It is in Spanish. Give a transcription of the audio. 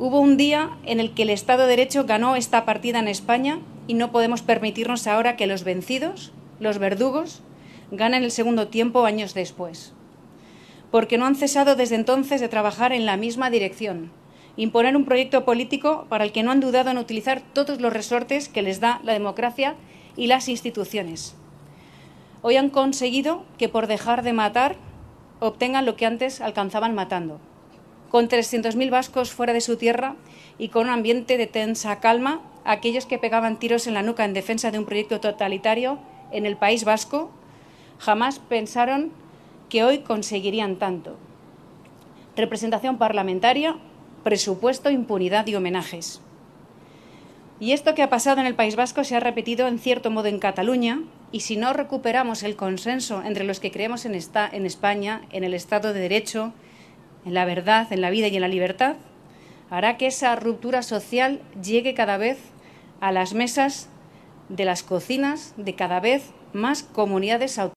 Hubo un día en el que el Estado de Derecho ganó esta partida en España y no podemos permitirnos ahora que los vencidos, los verdugos, ganen el segundo tiempo años después. Porque no han cesado desde entonces de trabajar en la misma dirección, imponer un proyecto político para el que no han dudado en utilizar todos los resortes que les da la democracia y las instituciones. Hoy han conseguido que por dejar de matar obtengan lo que antes alcanzaban matando con 300.000 vascos fuera de su tierra y con un ambiente de tensa calma, aquellos que pegaban tiros en la nuca en defensa de un proyecto totalitario en el País Vasco jamás pensaron que hoy conseguirían tanto. Representación parlamentaria, presupuesto, impunidad y homenajes. Y esto que ha pasado en el País Vasco se ha repetido en cierto modo en Cataluña y si no recuperamos el consenso entre los que creemos en, en España, en el Estado de Derecho, en la verdad, en la vida y en la libertad, hará que esa ruptura social llegue cada vez a las mesas de las cocinas de cada vez más comunidades autónomas.